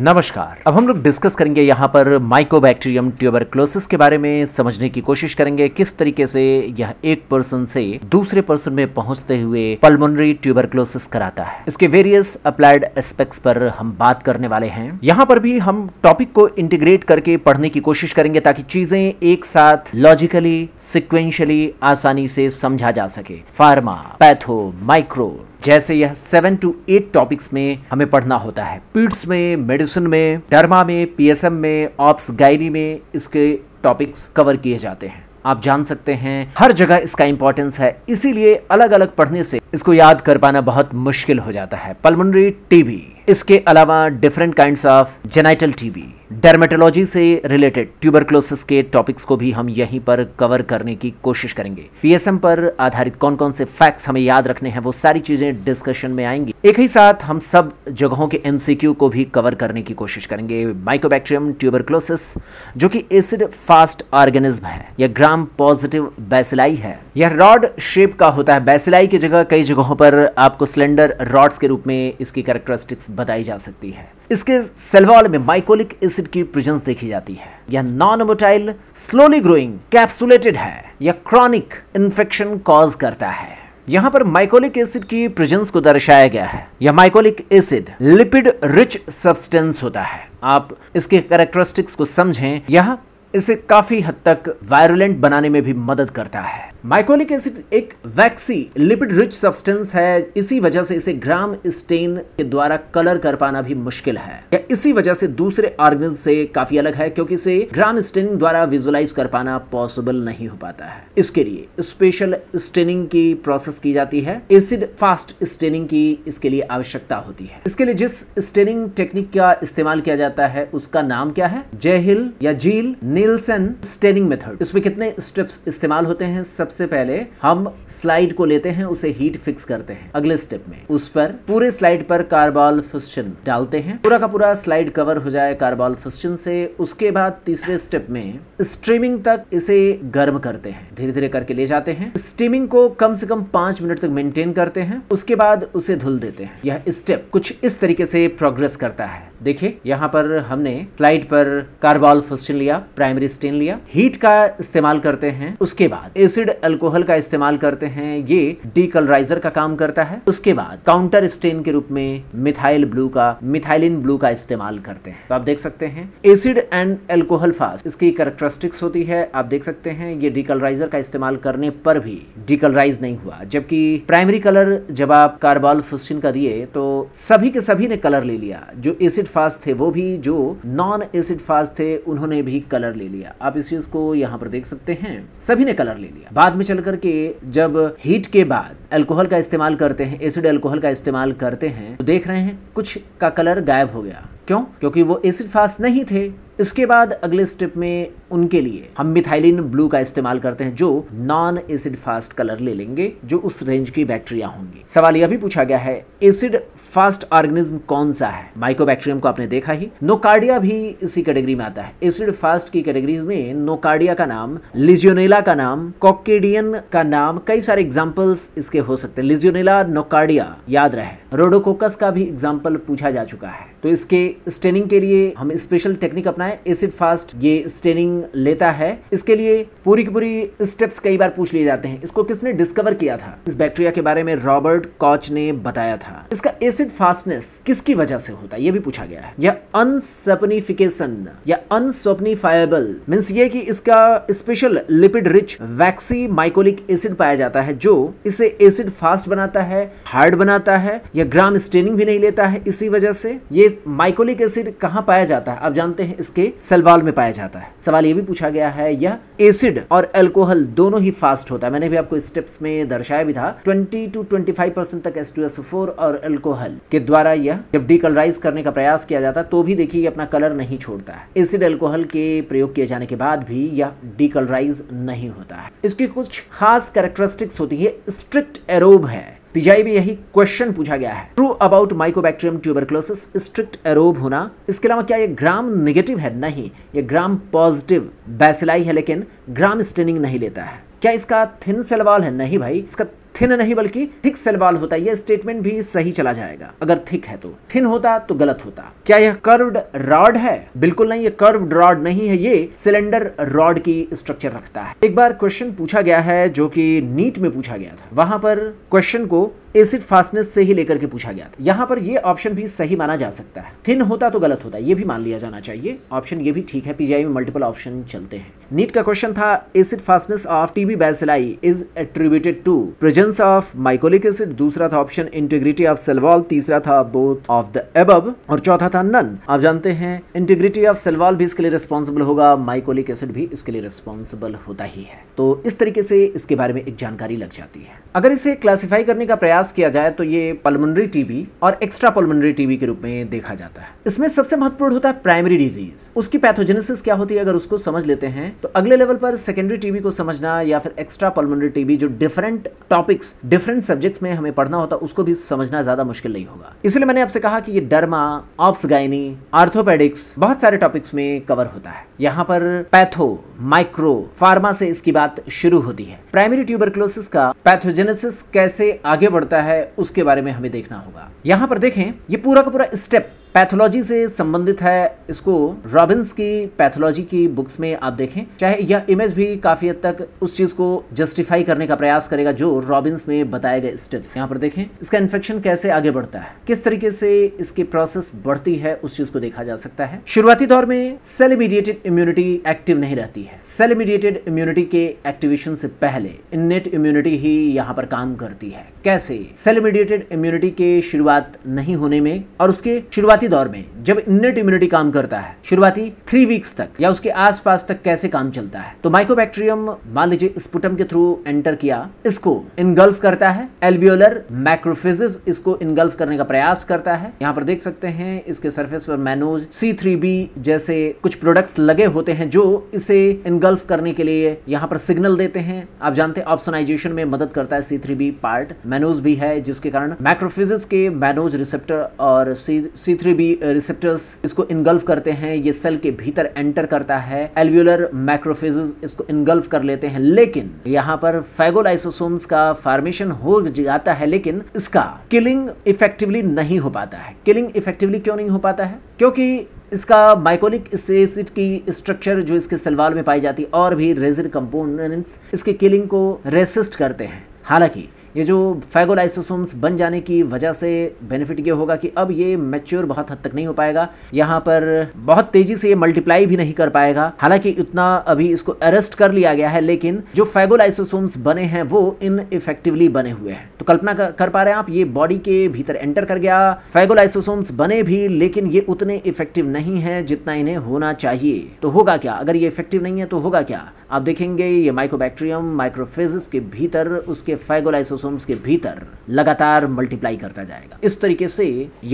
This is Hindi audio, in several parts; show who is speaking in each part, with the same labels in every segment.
Speaker 1: नमस्कार अब हम लोग डिस्कस करेंगे यहाँ पर माइकोबैक्टीरियम ट्यूबरक्लोसिस के बारे में समझने की कोशिश करेंगे किस तरीके से यह एक पर्सन से दूसरे पर्सन में पहुंचते हुए पल्मोनरी ट्यूबरक्लोसिस कराता है इसके वेरियस अप्लाइड एस्पेक्ट्स पर हम बात करने वाले हैं यहाँ पर भी हम टॉपिक को इंटीग्रेट करके पढ़ने की कोशिश करेंगे ताकि चीजें एक साथ लॉजिकली सिक्वेंशली आसानी से समझा जा सके फार्मा पैथो माइक्रो जैसे यह सेवन टू एट टॉपिक्स में हमें पढ़ना होता है पीड्स e में मेडिसिन में डर्मा में पीएसएम में ऑप्स गायरी में इसके टॉपिक्स कवर किए जाते हैं आप जान सकते हैं हर जगह इसका इंपॉर्टेंस है इसीलिए अलग अलग पढ़ने से इसको याद कर पाना बहुत मुश्किल हो जाता है पल्मोनरी टीबी इसके अलावा different kinds of genital TB dermatology से रिलेटेड ट्यूबरक्लोसिस के टॉपिक्स को भी हम यहीं पर कवर करने की कोशिश करेंगे पीएसएम पर आधारित कौन कौन से फैक्ट्स हमें याद रखने हैं वो सारी चीजें डिस्कशन में आएंगी एक ही साथ हम सब जगहों के एमसीक्यू को भी कवर करने की कोशिश करेंगे माइकोबैक्ट्रियम ट्यूबरक्लोसिस जो कि एसिड फास्ट ऑर्गेनिज्म है यह ग्राम पॉजिटिव बैसिलाई है यह रॉड शेप का होता है बैसिलाई की जगह कई जगहों पर आपको सिलेंडर रॉड्स के रूप में इसकी कैरेक्टरिस्टिक्स बताई जा सकती है इसके सेलवाल में माइकोलिक एसिड की प्रेजेंस देखी जाती है यह non motile slowly growing capsulated है यह क्रॉनिक इन्फेक्शन कॉज करता है यहाँ पर माइकोलिक एसिड की प्रेजेंस को दर्शाया गया है यह mycolic acid lipid rich substance होता है आप इसके कैरेक्टरिस्टिक्स को समझें यह इसे काफी हद तक वायरुलेंट बनाने में भी मदद करता है माइकोलिक एसिड एक वैक्सी लिपिड रिच सब्सटेंस है इसी वजह से इसे ग्राम स्टेन के द्वारा कलर कर पाना भी मुश्किल है या इसी वजह से दूसरे ऑर्गन से काफी अलग है क्योंकि इसे ग्राम स्टेनिंग द्वारा विजुलाइज कर पाना पॉसिबल नहीं हो पाता है इसके लिए स्पेशल स्टेनिंग की प्रोसेस की जाती है एसिड फास्ट स्टेनिंग की इसके लिए आवश्यकता होती है इसके लिए जिस स्टेनिंग टेक्निक का इस्तेमाल किया जाता है उसका नाम क्या है जेहिल या जील नीलसन स्टेनिंग मेथड इसमें कितने स्टेप्स इस्तेमाल होते हैं सब सबसे पहले हम स्लाइड को लेते हैं उसे हीट फिक्स करते हैं अगले स्टेप में उस पर पूरे स्लाइड पर कार्बाल फिस्टन डालते हैं पूरा का पूरा स्लाइड कवर हो जाए कार्बाल फिस्टन से उसके बाद तीसरे स्टेप में स्ट्रीमिंग तक इसे गर्म करते हैं धीरे धीरे करके ले जाते हैं स्टीमिंग को कम से कम पांच मिनट तक मेंटेन करते हैं उसके बाद उसे धुल देते हैं यह स्टेप कुछ इस तरीके से प्रोग्रेस करता है देखिए यहाँ पर हमने स्लाइड पर कार्बाल फिस्टन लिया प्राइमरी स्टेन लिया हीट का इस्तेमाल करते हैं उसके बाद एसिड अल्कोहल का इस्तेमाल करते हैं ये डीकलराइजर का काम करता है उसके बाद काउंटर स्टेन के रूप में मिथाइल ब्लू का मिथाइलिन ब्लू का इस्तेमाल करते हैं तो आप देख सकते हैं एसिड एंड एल्कोहल फास्ट इसकी करेक्टरिस्टिक्स होती है आप देख सकते हैं ये डीकलराइजर का इस्तेमाल करने पर भी डीकलराइज नहीं हुआ जबकि प्राइमरी कलर जब आप कार्बाल फुस्टिन का दिए तो सभी के सभी ने कलर ले लिया जो एसिड फास्ट थे वो भी जो नॉन एसिड फास्ट थे उन्होंने भी कलर ले लिया आप इस चीज को यहाँ पर देख सकते हैं सभी ने कलर ले लिया बाद बाद में चल करके जब हीट के बाद अल्कोहल का इस्तेमाल करते हैं एसिड अल्कोहल का इस्तेमाल करते हैं तो देख रहे हैं कुछ का कलर गायब हो गया क्यों क्योंकि वो एसिड फास्ट नहीं थे इसके बाद अगले स्टेप में उनके लिए हम मिथाइलिन ब्लू का इस्तेमाल करते हैं जो नॉन एसिड फास्ट कलर ले लेंगे जो उस रेंज की बैक्टीरिया होंगी सवाल यह भी पूछा गया है एसिड फास्ट ऑर्गेनिज्म कौन सा है माइकोबैक्टीरियम को आपने देखा ही नोकार्डिया भी इसी कैटेगरी में आता है एसिड फास्ट की कैटेगरी में नोकार्डिया का नाम लिजियोनेला का नाम कॉकेडियन का नाम कई सारे एग्जाम्पल्स इसके हो सकते हैं लिजियोनेला नोकार्डिया याद रहे रोडोकोकस का भी एग्जाम्पल पूछा जा चुका है तो इसके स्टेनिंग के लिए हम स्पेशल टेक्निक अपनाएं एसिड फास्ट ये स्टेनिंग लेता है इसके लिए पूरी की पूरी स्टेप्स कई बार पूछ लिए जाते हैं इसको किसने डिस्कवर किया था इस बैक्टीरिया के बारे में रॉबर्ट कॉच ने बताया था इसका एसिड फास्टनेस किसकी वजह से होता है ये भी पूछा गया है यह अनसपनिफिकेशन या अनसपनिफाइबल मीन्स ये कि इसका special lipid rich waxy mycolic acid पाया जाता है जो इसे एसिड फास्ट बनाता है हार्ड बनाता है या ग्राम स्टेनिंग भी नहीं लेता है इसी वजह से ये माइकोलिक एसिड कहाँ पाया जाता है आप जानते हैं इसके सलवाल में पाया जाता है सवाल ये भी पूछा गया है यह एसिड और एल्कोहल दोनों ही फास्ट होता है मैंने भी आपको स्टेप्स में दर्शाया भी था ट्वेंटी टू ट्वेंटी परसेंट तक एस और एल्कोहल के द्वारा यह जब डीकलराइज करने का प्रयास किया जाता है तो भी देखिए अपना कलर नहीं छोड़ता है एसिड एल्कोहल के प्रयोग किए जाने के बाद भी यह डीकलराइज नहीं होता है इसकी कुछ खास कैरेक्टरिस्टिक्स होती है स्ट्रिक्ट एरोब है पीजीआई में यही क्वेश्चन पूछा गया है true about Mycobacterium tuberculosis strict aerobe होना इसके अलावा क्या ये ग्राम निगेटिव है नहीं ये ग्राम पॉजिटिव बैसिलाई है लेकिन ग्राम स्टेनिंग नहीं लेता है क्या इसका थिन सेलवाल है नहीं भाई इसका थिन नहीं बल्कि थिक सेल वाल होता यह स्टेटमेंट भी सही चला जाएगा अगर थिक है तो थिन होता तो गलत होता क्या यह कर्व्ड रॉड है बिल्कुल नहीं ये कर्व्ड रॉड नहीं है ये सिलेंडर रॉड की स्ट्रक्चर रखता है एक बार क्वेश्चन पूछा गया है जो कि नीट में पूछा गया था वहां पर क्वेश्चन को एसिड फास्टनेस से ही लेकर के पूछा गया था यहाँ पर ये ऑप्शन भी सही माना जा सकता है थिन होता तो गलत होता ये भी मान लिया जाना चाहिए ऑप्शन ये भी ठीक है पीजीआई में मल्टीपल ऑप्शन चलते हैं नीट का क्वेश्चन था acid fastness of TB bacilli is attributed to presence of mycolic acid दूसरा था ऑप्शन इंटीग्रिटी ऑफ सेलवॉल तीसरा था बोथ ऑफ द एबब और चौथा था नन आप जानते हैं इंटीग्रिटी ऑफ सेलवॉल भी इसके लिए रिस्पॉन्सिबल होगा माइकोलिक एसिड भी इसके लिए रिस्पॉन्सिबल होता ही है तो इस तरीके से इसके बारे में एक जानकारी लग जाती है अगर इसे क्लासीफाई करने का प्रयास प्रयास किया जाए तो ये पल्मोनरी टीबी और एक्स्ट्रा पल्मोनरी टीबी के रूप में देखा जाता है इसमें सबसे महत्वपूर्ण होता है प्राइमरी डिजीज उसकी पैथोजेनेसिस क्या होती है अगर उसको समझ लेते हैं तो अगले लेवल पर सेकेंडरी टीबी को समझना या फिर एक्स्ट्रा पल्मोनरी टीबी जो डिफरेंट टॉपिक्स डिफरेंट सब्जेक्ट्स में हमें पढ़ना होता उसको भी समझना ज्यादा मुश्किल नहीं होगा इसलिए मैंने आपसे कहा कि ये डर्मा ऑप्स गायनी आर्थोपेडिक्स बहुत सारे टॉपिक्स में कवर होता है यहाँ पर पैथो माइक्रो फार्मा से इसकी बात शुरू होती है प्राइमरी ट्यूबरक्लोसिस का पैथोजेनेसिस कैसे आगे बढ़ता करता है उसके बारे में हमें देखना होगा यहाँ पर देखें ये पूरा का पूरा स्टेप पैथोलॉजी से संबंधित है इसको रॉबिन्स की पैथोलॉजी की बुक्स में आप देखें चाहे यह इमेज भी काफी हद तक उस चीज को जस्टिफाई करने का प्रयास करेगा जो रॉबिन्स में बताए गए स्टेप्स यहाँ पर देखें इसका इन्फेक्शन कैसे आगे बढ़ता है किस तरीके से इसकी प्रोसेस बढ़ती है उस चीज को देखा जा सकता है शुरुआती दौर में सेल इमीडिएटेड इम्यूनिटी एक्टिव नहीं रहती है सेल इमीडिएटेड इम्यूनिटी के एक्टिवेशन से पहले इन इम्यूनिटी ही यहाँ पर काम करती है कैसे सेल इमीडिएटेड इम्यूनिटी के शुरुआत शुरुआत नहीं होने में और उसके शुरुआती दौर में जब इनट इम्यूनिटी काम करता है शुरुआती थ्री वीक्स तक या उसके आसपास तक कैसे काम चलता है तो माइकोबैक्टीरियम मान लीजिए स्पुटम के थ्रू एंटर किया इसको इनगल्फ करता है एल्बियोलर मैक्रोफिजिस इसको इनगल्फ करने का प्रयास करता है यहाँ पर देख सकते हैं इसके सर्फेस पर मैनोज सी जैसे कुछ प्रोडक्ट्स लगे होते हैं जो इसे इनगल्फ करने के लिए यहाँ पर सिग्नल देते हैं आप जानते हैं ऑप्शनाइजेशन में मदद करता है सी पार्ट मैनोज भी है जिसके कारण मैक्रोफिजिस के मैनोज रिसेप्टर और सी थ्री बी रिसेप्टर्स इसको इनगल्फ करते हैं ये सेल के भीतर एंटर करता है एल्व्यूलर मैक्रोफेज इसको इनगल्फ कर लेते हैं लेकिन यहाँ पर फैगोलाइसोसोम्स का फॉर्मेशन हो जाता है लेकिन इसका किलिंग इफेक्टिवली नहीं हो पाता है किलिंग इफेक्टिवली क्यों नहीं हो पाता है क्योंकि इसका माइकोलिक एसिड की स्ट्रक्चर जो इसके सलवाल में पाई जाती है और भी रेजिड कंपोनेंट्स इसके किलिंग को रेसिस्ट करते हैं हालांकि ये जो फैगोलाइसोसोम्स बन जाने की वजह से बेनिफिट ये होगा कि अब ये मैच्योर बहुत हद तक नहीं हो पाएगा यहाँ पर बहुत तेजी से ये मल्टीप्लाई भी नहीं कर पाएगा हालांकि इतना अभी इसको अरेस्ट कर लिया गया है लेकिन जो फैगोलाइसोसोम्स बने हैं वो इन इफेक्टिवली बने हुए हैं तो कल्पना कर पा रहे हैं आप ये बॉडी के भीतर एंटर कर गया फैगोलाइसोसोम्स बने भी लेकिन ये उतने इफेक्टिव नहीं है जितना इन्हें होना चाहिए तो होगा क्या अगर ये इफेक्टिव नहीं है तो होगा क्या आप देखेंगे ये माइकोबैक्टीरियम माइक्रोफिजिस के भीतर उसके फैगोलाइसोसोम क्रोमोसोम्स के भीतर लगातार मल्टीप्लाई करता जाएगा इस तरीके से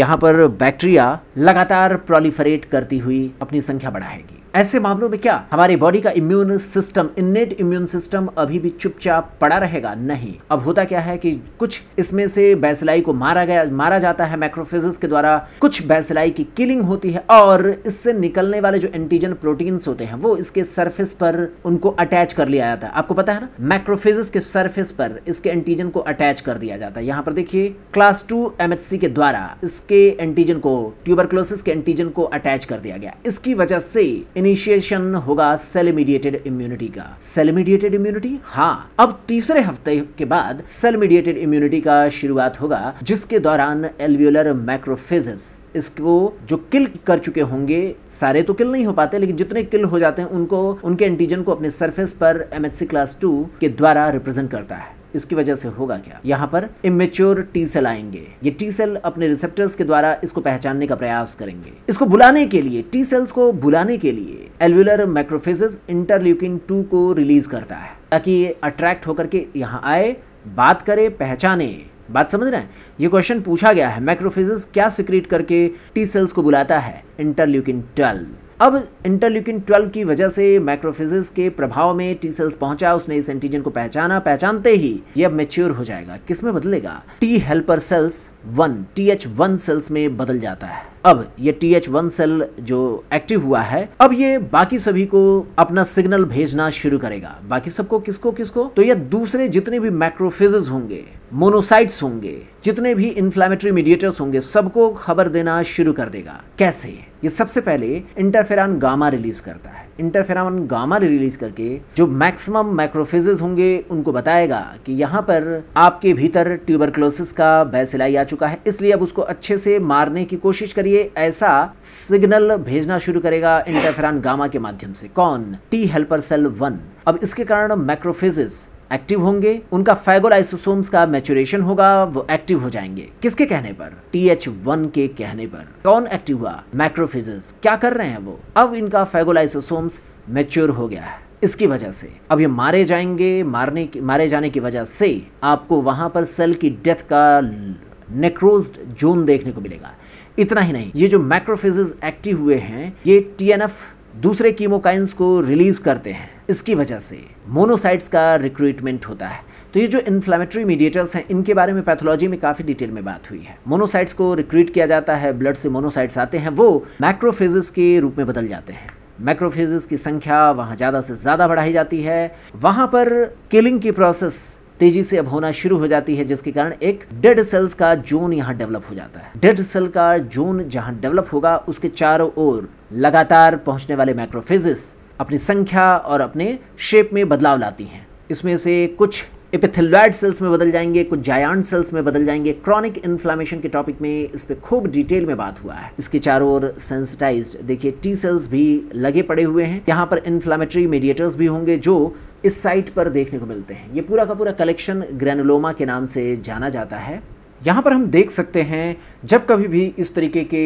Speaker 1: यहाँ पर बैक्टीरिया लगातार प्रोलिफरेट करती हुई अपनी संख्या बढ़ाएगी ऐसे मामलों में क्या हमारी बॉडी का immune system innate immune system अभी भी चुपचाप पड़ा रहेगा नहीं अब होता क्या है कि कुछ इसमें से बैसलाई को मारा गया मारा जाता है मैक्रोफेजेस के द्वारा कुछ बैसलाई की किलिंग होती है और इससे निकलने वाले जो एंटीजन प्रोटीन्स होते हैं वो इसके सरफेस पर उनको अटैच कर लिया जाता है आपको पता है ना मैक्रोफेजेस के सर्फेस पर इसके एंटीजन को अटैच कर दिया जाता है यहाँ पर देखिए क्लास टू एम के द्वारा इसके एंटीजन को ट्यूबरक्लोसिस के एंटीजन को अटैच कर दिया गया इसकी वजह से इनिशिएशन होगा सेल मीडिएटेड इम्यूनिटी का सेल मीडिएटेड इम्यूनिटी हाँ अब तीसरे हफ्ते के बाद सेल मीडिएटेड इम्यूनिटी का शुरुआत होगा जिसके दौरान एल्व्यूलर मैक्रोफेजेस इसको जो किल कर चुके होंगे सारे तो किल नहीं हो पाते लेकिन जितने किल हो जाते हैं उनको उनके एंटीजन को अपने सरफेस पर एमएचसी क्लास टू के द्वारा रिप्रेजेंट करता है इसकी वजह से होगा क्या यहाँ पर इमेच्योर टी सेल आएंगे ये टी सेल अपने रिसेप्टर्स के द्वारा इसको पहचानने का प्रयास करेंगे इसको बुलाने के लिए टी सेल्स को बुलाने के लिए एलवुलर माइक्रोफेज इंटरल्यूकिन टू को रिलीज करता है ताकि ये अट्रैक्ट होकर के यहाँ आए बात करे पहचाने बात समझ रहे हैं ये क्वेश्चन पूछा गया है मैक्रोफेजेस क्या सिक्रीट करके टी सेल्स को बुलाता है इंटरल्यूकिन ट्वेल्व अब इंटरल्यूकिन 12 की वजह से माइक्रोफिजिस के प्रभाव में टी सेल्स पहुंचा उसने इस एंटीजन को पहचाना पहचानते ही ये अब मेच्योर हो जाएगा किस में बदलेगा T helper cells one T H one cells में बदल जाता है अब ये टी एच वन सेल जो एक्टिव हुआ है अब ये बाकी सभी को अपना सिग्नल भेजना शुरू करेगा बाकी सबको किसको किसको तो ये दूसरे जितने भी मैक्रोफेजेस होंगे मोनोसाइट्स होंगे जितने भी इन्फ्लामेटरी मीडिएटर्स होंगे सबको खबर देना शुरू कर देगा कैसे ये सबसे पहले इंटरफेरान गामा रिलीज करता है इंटरफेरामन गामा रिलीज़ करके जो मैक्सिमम मैक्रोफेजेस होंगे उनको बताएगा कि यहाँ पर आपके भीतर ट्यूबरक्लोसिस का बैसिलाई आ चुका है इसलिए अब उसको अच्छे से मारने की कोशिश करिए ऐसा सिग्नल भेजना शुरू करेगा इंटरफेरान गामा के माध्यम से कौन टी हेल्पर सेल वन अब इसके कारण मैक्रोफेजिस एक्टिव होंगे उनका फैगोलाइसोसोम्स का मैचुरेशन होगा वो एक्टिव हो जाएंगे किसके कहने पर टी एच वन के कहने पर कौन एक्टिव हुआ मैक्रोफिजेस क्या कर रहे हैं वो अब इनका फैगोलाइसोसोम्स मैच्योर हो गया है इसकी वजह से अब ये मारे जाएंगे मारने की मारे जाने की वजह से आपको वहां पर सेल की डेथ का नेक्रोज जोन देखने को मिलेगा इतना ही नहीं ये जो मैक्रोफेजेस एक्टिव हुए हैं ये टी दूसरे कीमोकाइंस को रिलीज़ करते हैं इसकी वजह से मोनोसाइट्स का रिक्रूटमेंट होता है तो ये जो इन्फ्लामेटरी मीडिएटर्स हैं इनके बारे में पैथोलॉजी में काफ़ी डिटेल में बात हुई है मोनोसाइट्स को रिक्रूट किया जाता है ब्लड से मोनोसाइट्स आते हैं वो मैक्रोफेजिस के रूप में बदल जाते हैं मैक्रोफेजिस की संख्या वहाँ ज़्यादा से ज़्यादा बढ़ाई जाती है वहाँ पर किलिंग की प्रोसेस तेजी से अब होना शुरू हो जाती है जिसके कारण एक डेड सेल्स का जोन यहाँ डेवलप हो जाता है डेड सेल का जोन जहाँ डेवलप होगा उसके चारों ओर लगातार पहुंचने वाले माइक्रोफिजिस अपनी संख्या और अपने शेप में बदलाव लाती हैं इसमें से कुछ एपिथेलॉयड सेल्स में बदल जाएंगे कुछ जायांट सेल्स में बदल जाएंगे क्रॉनिक इन्फ्लामेशन के टॉपिक में इस पर खूब डिटेल में बात हुआ है इसके चारों ओर सेंसिटाइज देखिए टी सेल्स भी लगे पड़े हुए हैं यहाँ पर इन्फ्लामेटरी मीडिएटर्स भी होंगे जो इस साइट पर देखने को मिलते हैं ये पूरा का पूरा कलेक्शन ग्रेनुलोमा के नाम से जाना जाता है यहाँ पर हम देख सकते हैं जब कभी भी इस तरीके के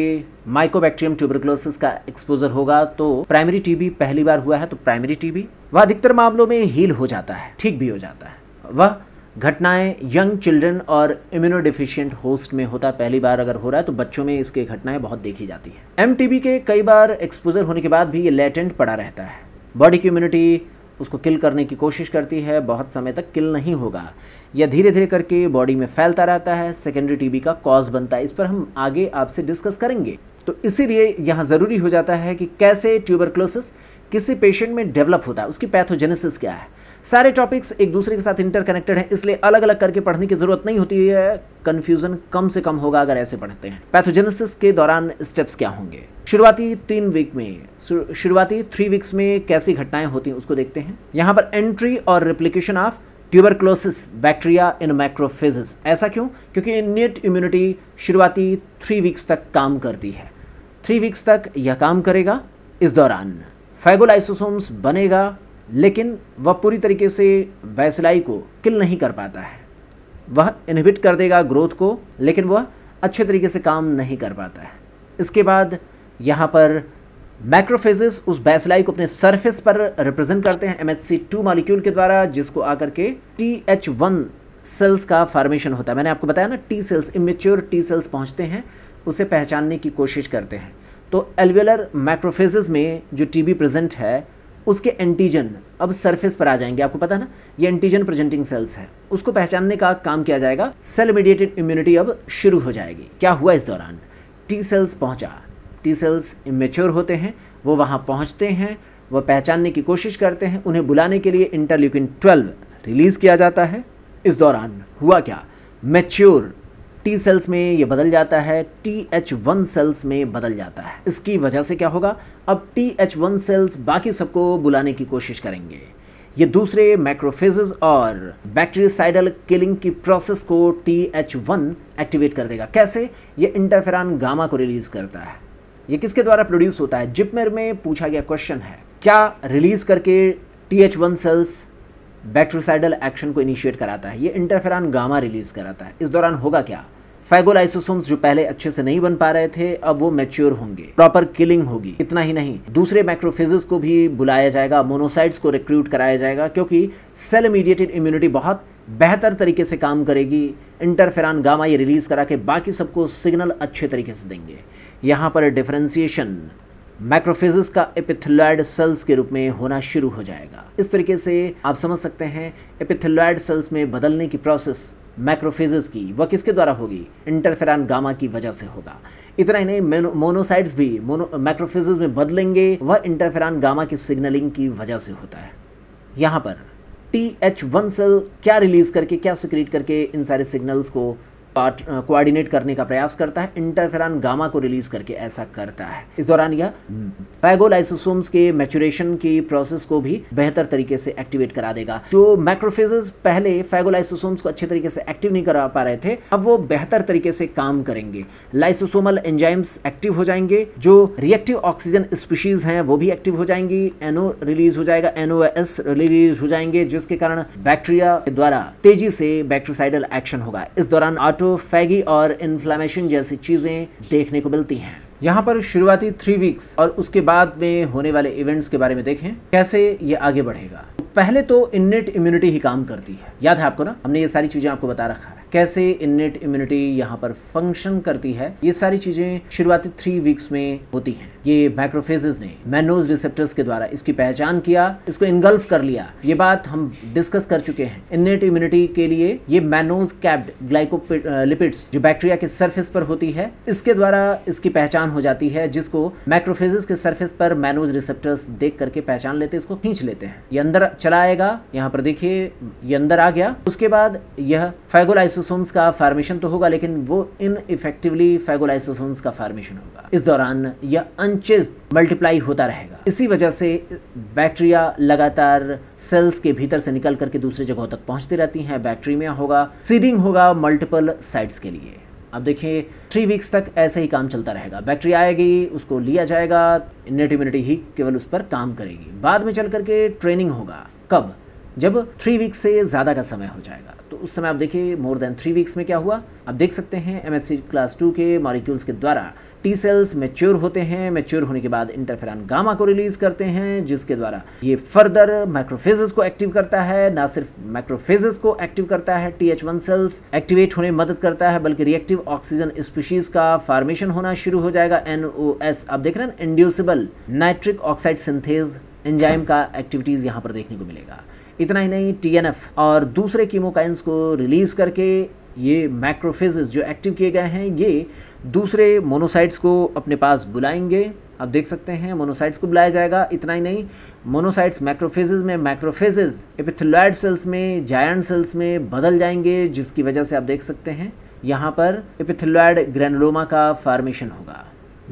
Speaker 1: माइकोबैक्टीरियम ट्यूबरकुलोसिस का एक्सपोजर होगा तो प्राइमरी टीबी पहली बार हुआ है तो प्राइमरी टीबी वह अधिकतर मामलों में हील हो जाता है ठीक भी हो जाता है वह घटनाएं यंग चिल्ड्रन और इम्यूनोडिफिशियंट होस्ट में होता है पहली बार अगर हो रहा है तो बच्चों में इसकी घटनाएं बहुत देखी जाती है एम के कई बार एक्सपोजर होने के बाद भी ये लेटेंट पड़ा रहता है बॉडी की इम्यूनिटी उसको किल करने की कोशिश करती है बहुत समय तक किल नहीं होगा यह धीरे धीरे करके बॉडी में फैलता रहता है सेकेंडरी टीबी का कॉज बनता है इस पर हम आगे आपसे डिस्कस करेंगे तो इसीलिए यहाँ ज़रूरी हो जाता है कि कैसे ट्यूबरक्लोसिस किसी पेशेंट में डेवलप होता है उसकी पैथोजेनेसिस क्या है सारे टॉपिक्स एक दूसरे के साथ इंटरकनेक्टेड हैं इसलिए अलग अलग करके पढ़ने की ज़रूरत नहीं होती है कन्फ्यूज़न कम से कम होगा अगर ऐसे पढ़ते हैं पैथोजेनेसिस के दौरान स्टेप्स क्या होंगे शुरुआती तीन वीक में शुरुआती थ्री वीक्स में कैसी घटनाएं होती हैं उसको देखते हैं यहाँ पर एंट्री और replication of tuberculosis bacteria in macrophages ऐसा क्यों क्योंकि नेट इम्यूनिटी शुरुआती थ्री वीक्स तक काम करती है थ्री वीक्स तक यह काम करेगा इस दौरान फैगोलाइसोसोम्स बनेगा लेकिन वह पूरी तरीके से बैसलाई को किल नहीं कर पाता है वह इनहिबिट कर देगा ग्रोथ को लेकिन वह अच्छे तरीके से काम नहीं कर पाता है इसके बाद यहाँ पर मैक्रोफेजिस उस बैसलाई को अपने सरफेस पर रिप्रेजेंट करते हैं M H C two molecule के द्वारा जिसको आकर के टी एच वन सेल्स का फार्मेशन होता है मैंने आपको बताया ना T cells immature T cells पहुँचते हैं उसे पहचानने की कोशिश करते हैं तो एलवेलर मैक्रोफेजिस में जो टी बी प्रेजेंट है उसके एंटीजन अब सरफेस पर आ जाएंगे आपको पता है ना ये एंटीजन प्रेजेंटिंग सेल्स है उसको पहचानने का काम किया जाएगा सेल मीडिएटेड इम्यूनिटी अब शुरू हो जाएगी क्या हुआ इस दौरान टी सेल्स पहुंचा टी सेल्स इमेच्योर होते हैं वो वहां पहुँचते हैं वह पहचानने की कोशिश करते हैं उन्हें बुलाने के लिए इंटरल्यूकिन ट्वेल्व रिलीज़ किया जाता है इस दौरान हुआ क्या मेच्योर टी सेल्स में ये बदल जाता है टी एच वन सेल्स में बदल जाता है इसकी वजह से क्या होगा अब टी एच वन सेल्स बाकी सबको बुलाने की कोशिश करेंगे ये दूसरे मैक्रोफेजेस और बैक्टीरियसाइडल किलिंग की प्रोसेस को टी एच वन एक्टिवेट कर देगा कैसे ये इंटरफेरान गामा को रिलीज करता है ये किसके द्वारा प्रोड्यूस होता है जिपमेर में पूछा गया क्वेश्चन है क्या रिलीज करके T H one cells bactericidal action को इनिशिएट कराता है ये इंटरफेरान गामा रिलीज कराता है इस दौरान होगा क्या फैगोलाइसोसोम्स जो पहले अच्छे से नहीं बन पा रहे थे अब वो मैच्योर होंगे प्रॉपर किलिंग होगी इतना ही नहीं दूसरे मैक्रोफेजेस को भी बुलाया जाएगा मोनोसाइट्स को रिक्रूट कराया जाएगा क्योंकि सेल इमीडिएटेड इम्यूनिटी बहुत बेहतर तरीके से काम करेगी इंटरफेरान गामा ये रिलीज़ करा के बाकी सबको सिग्नल अच्छे तरीके से देंगे यहाँ पर डिफ्रेंसीशन मैक्रोफेजिस का एपिथेलॉयड सेल्स के रूप में होना शुरू हो जाएगा इस तरीके से आप समझ सकते हैं एपिथेलॉयड सेल्स में बदलने की प्रोसेस मैक्रोफेजिस की वह किसके द्वारा होगी इंटरफेरान गामा की वजह से होगा इतना ही नहीं मोनोसाइड्स भी मोनो मैक्रोफेजेस में बदलेंगे वह इंटरफेरान गामा की सिग्नलिंग की वजह से होता है यहाँ पर टी एच वन सेल क्या रिलीज करके क्या सिक्रीट करके इन सारे सिग्नल्स को पार्ट कोऑर्डिनेट करने का प्रयास करता है इंटरफेरान गामा को रिलीज करके ऐसा करता है इस दौरान यह पैगोलाइसोसोम्स के मैचुरेशन की प्रोसेस को भी बेहतर तरीके से एक्टिवेट करा देगा जो मैक्रोफेजेस पहले फैगोलाइसोसोम्स को अच्छे तरीके से एक्टिव नहीं करा पा रहे थे अब वो बेहतर तरीके से काम करेंगे लाइसोसोमल एंजाइम्स एक्टिव हो जाएंगे जो रिएक्टिव ऑक्सीजन स्पीशीज हैं वो भी एक्टिव हो जाएंगी एनओ रिलीज हो जाएगा एनओ एस रिलीज हो जाएंगे जिसके कारण बैक्टीरिया द्वारा तेजी से बैक्टीरिसाइडल एक्शन होगा इस दौरान आटो फैगी और इन्फ्लामेशन जैसी चीज़ें देखने को मिलती हैं यहाँ पर शुरुआती थ्री वीक्स और उसके बाद में होने वाले इवेंट्स के बारे में देखें कैसे ये आगे बढ़ेगा पहले तो इननेट इम्यूनिटी ही काम करती है याद है आपको ना हमने ये सारी चीज़ें आपको बता रखा है कैसे इननेट इम्यूनिटी यहाँ पर फंक्शन करती है ये सारी चीजें शुरुआती थ्री वीक्स में होती हैं ये मैक्रोफेजेस ने मैनोज रिसेप्टर्स के द्वारा इसकी पहचान किया इसको इनगल्फ कर लिया ये बात हम डिस्कस कर चुके हैं इननेट इम्यूनिटी के लिए ये मैनोज कैप्ड ग्लाइकोलिपिड्स जो बैक्टीरिया के सर्फेस पर होती है इसके द्वारा इसकी पहचान हो जाती है जिसको मैक्रोफेजेस के सर्फेस पर मैनोज रिसेप्टर्स देख करके पहचान लेते इसको खींच लेते हैं ये अंदर चला आएगा यहाँ पर देखिए ये अंदर आ गया उसके बाद यह फैगोलाइसो फैगोलाइसोसोम्स का फार्मेशन तो होगा लेकिन वो इन इफेक्टिवली फैगोलाइसोसोम्स का फार्मेशन होगा इस दौरान यह अनचेज मल्टीप्लाई होता रहेगा इसी वजह से बैक्टीरिया लगातार सेल्स के भीतर से निकल करके दूसरी जगहों तक पहुंचती रहती हैं बैक्टीरिया होगा सीडिंग होगा मल्टीपल साइट्स के लिए अब देखिए थ्री वीक्स तक ऐसे ही काम चलता रहेगा बैक्टीरिया आएगी उसको लिया जाएगा नेट ही केवल उस पर काम करेगी बाद में चल करके ट्रेनिंग होगा कब जब थ्री वीक्स से ज़्यादा का समय हो जाएगा तो उस समय आप देखिए मोर देन थ्री वीक्स में क्या हुआ आप देख सकते हैं एम क्लास टू के मॉलिक्यूल्स के द्वारा टी सेल्स मेच्योर होते हैं मेच्योर होने के बाद इंटरफेरान गामा को रिलीज करते हैं जिसके द्वारा ये फर्दर माइक्रोफेजेस को एक्टिव करता है ना सिर्फ माइक्रोफेजेस को एक्टिव करता है T H one cells activate होने में मदद करता है बल्कि रिएक्टिव ऑक्सीजन स्पीशीज का फॉर्मेशन होना शुरू हो जाएगा एन एस आप देख रहे हैं inducible nitric oxide synthase enzyme का एक्टिविटीज यहाँ पर देखने को मिलेगा इतना ही नहीं एफ़ और दूसरे कीमोकाइंस को रिलीज करके ये मैक्रोफेज जो एक्टिव किए गए हैं ये दूसरे मोनोसाइट्स को अपने पास बुलाएंगे आप देख सकते हैं मोनोसाइट्स को बुलाया जाएगा इतना ही नहीं मोनोसाइट्स मैक्रोफेजेस में मैक्रोफेजेस एपिथलॉयड सेल्स में जायंट सेल्स में बदल जाएंगे जिसकी वजह से आप देख सकते हैं यहाँ पर एपिथलॉयड ग्रैनुलोमा का फार्मेशन होगा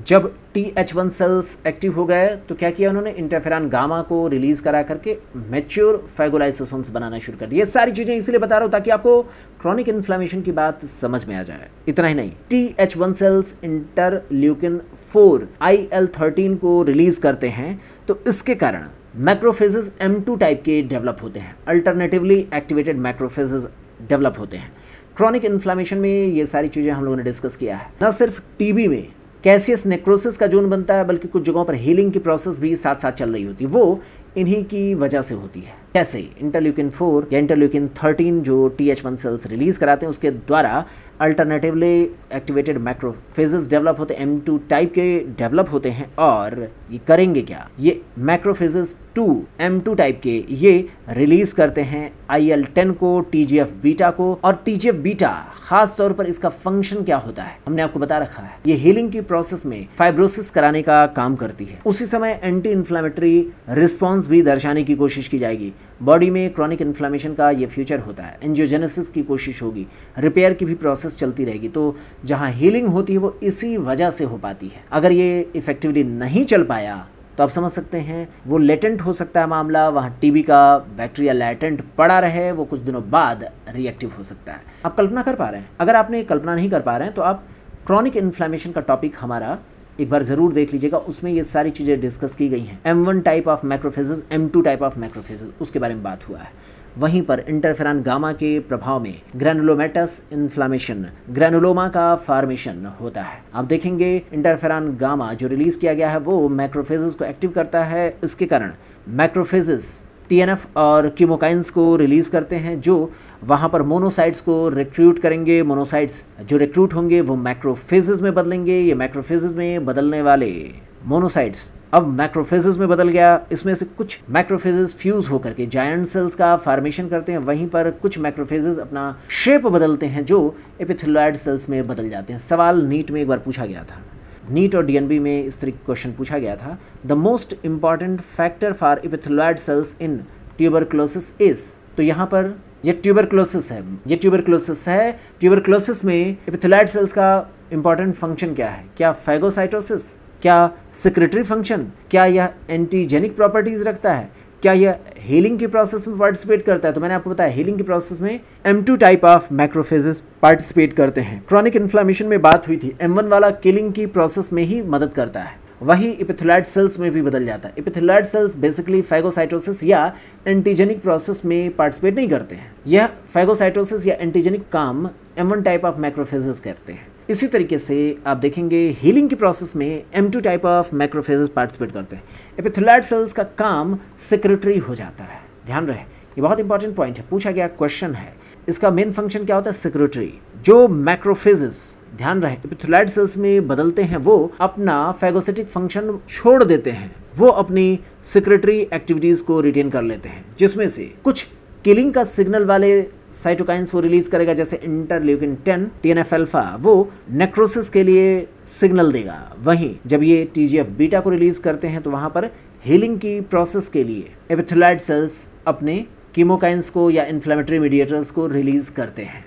Speaker 1: जब T H one cells active हो गए तो क्या किया उन्होंने इंटरफेरान गामा को रिलीज़ करा करके मेच्योर फैगोलाइसोसोम्स बनाना शुरू कर दिया सारी चीज़ें इसलिए बता रहा हूँ ताकि आपको क्रॉनिक इन्फ्लामेशन की बात समझ में आ जाए इतना ही नहीं T H one cells interleukin four I L thirteen को रिलीज़ करते हैं तो इसके कारण मैक्रोफेजेज एम टू टाइप के डेवलप होते हैं अल्टरनेटिवली एक्टिवेटेड मैक्रोफेजेज डेवलप होते हैं क्रॉनिक इन्फ्लामेशन में ये सारी चीज़ें हम लोगों ने डिस्कस किया है न सिर्फ टीबी में कैसियस नेक्रोसिस का जोन बनता है बल्कि कुछ जगहों पर हीलिंग की प्रोसेस भी साथ साथ चल रही होती है वो इन्हीं की वजह से होती है कैसे इंटरल्यूकिन फोर या इंटरल्यूकिन थर्टीन जो T H one cells release कराते हैं उसके द्वारा अल्टरनेटिवली एक्टिवेटेड मैक्रोफेजेस डेवलप होते हैं एम टू टाइप के डेवलप होते हैं और ये करेंगे क्या ये macrophages two M two type के ये रिलीज करते हैं आई एल टेन को टी जी एफ बीटा को और टी जी एफ बीटा खास तौर पर इसका फंक्शन क्या होता है हमने आपको बता रखा है ये हीलिंग की प्रोसेस में फाइब्रोसिस कराने का काम करती है उसी समय एंटी इन्फ्लामेटरी रिस्पॉन्स भी दर्शाने की कोशिश की जाएगी बॉडी में क्रॉनिक इन्फ्लामेशन का ये फ्यूचर होता है एंजियोजेनेसिस की कोशिश होगी रिपेयर की भी प्रोसेस चलती रहेगी तो जहाँ हीलिंग होती है वो इसी वजह से हो पाती है अगर ये इफेक्टिवली नहीं चल पाया तो आप समझ सकते हैं वो लेटेंट हो सकता है मामला वहाँ टीबी का बैक्टीरिया लेटेंट पड़ा रहे वो कुछ दिनों बाद रिएक्टिव हो सकता है आप कल्पना कर पा रहे हैं अगर आपने कल्पना नहीं कर पा रहे हैं तो आप क्रॉनिक इन्फ्लामेशन का टॉपिक हमारा एक बार ज़रूर देख लीजिएगा उसमें ये सारी चीज़ें डिस्कस की गई हैं M one type of macrophages M two type of macrophages उसके बारे में बात हुआ है वहीं पर इंटरफेरान गामा के प्रभाव में ग्रेनुलोमेटस इन्फ्लामेशन ग्रेनुलोमा का फार्मेशन होता है आप देखेंगे इंटरफेरान गामा जो रिलीज किया गया है वो मैक्रोफेजेस को एक्टिव करता है इसके कारण मैक्रोफेजेस टीएनएफ और कीमोकाइंस को रिलीज करते हैं जो वहाँ पर मोनोसाइट्स को रिक्रूट करेंगे मोनोसाइट्स जो रिक्रूट होंगे वो मैक्रोफेजेस में बदलेंगे ये मैक्रोफेजेस में बदलने वाले मोनोसाइट्स अब मैक्रोफेजेस में बदल गया इसमें से कुछ मैक्रोफेजेस फ्यूज होकर के जायंट सेल्स का फार्मेशन करते हैं वहीं पर कुछ मैक्रोफेजेस अपना शेप बदलते हैं जो एपिथेलॉइड सेल्स में बदल जाते हैं सवाल नीट में एक बार पूछा गया था नीट और डीएनबी में इस तरह क्वेश्चन पूछा गया था the most important factor for epithelioid cells in tuberculosis is तो यहाँ पर ये ट्यूबरक्लोसिस है ये ट्यूबरक्लोसिस है ट्यूबरक्लोसिस में एपिथेलाइट सेल्स का इंपॉर्टेंट फंक्शन क्या है क्या फैगोसाइटोसिस क्या सिक्रेटरी फंक्शन क्या यह एंटीजेनिक प्रॉपर्टीज रखता है क्या यह हीलिंग की प्रोसेस में पार्टिसिपेट करता है तो मैंने आपको बताया हीलिंग की प्रोसेस में M two type of macrophages participate करते हैं क्रॉनिक इन्फ्लामेशन में बात हुई थी एम वन वाला किलिंग की प्रोसेस में ही मदद करता है वही इपिथेलाइड सेल्स में भी बदल जाता है इपिथेलाइड सेल्स बेसिकली फैगोसाइटोसिस या एंटीजेनिक प्रोसेस में पार्टिसिपेट नहीं करते हैं यह फैगोसाइटोसिस या एंटीजेनिक काम M one type of macrophages करते हैं इसी तरीके से आप देखेंगे हीलिंग की प्रोसेस में M two type of macrophages participate करते हैं एपिथेलाइड सेल्स का काम सेक्रेटरी हो जाता है ध्यान रहे ये बहुत इंपॉर्टेंट पॉइंट है पूछा गया क्वेश्चन है इसका मेन फंक्शन क्या होता है सेक्रेटरी जो मैक्रोफेजेस ध्यान रहे एपिथेलाइट सेल्स में बदलते हैं वो अपना फैगोसिटिक फंक्शन छोड़ देते हैं वो अपनी सिक्रेटरी एक्टिविटीज़ को रिटेन कर लेते हैं जिसमें से कुछ किलिंग का सिग्नल वाले साइटोकाइंस वो रिलीज करेगा जैसे इंटरल्यूकिन 10 टीएनएफ अल्फा वो नेक्रोसिस के लिए सिग्नल देगा वहीं जब ये टीजीएफ बीटा को रिलीज करते हैं तो वहां पर हीलिंग की प्रोसेस के लिए एपिथेलाइट सेल्स अपने कीमोकाइंस को या इन्फ्लेमेटरी मीडिएटर्स को रिलीज करते हैं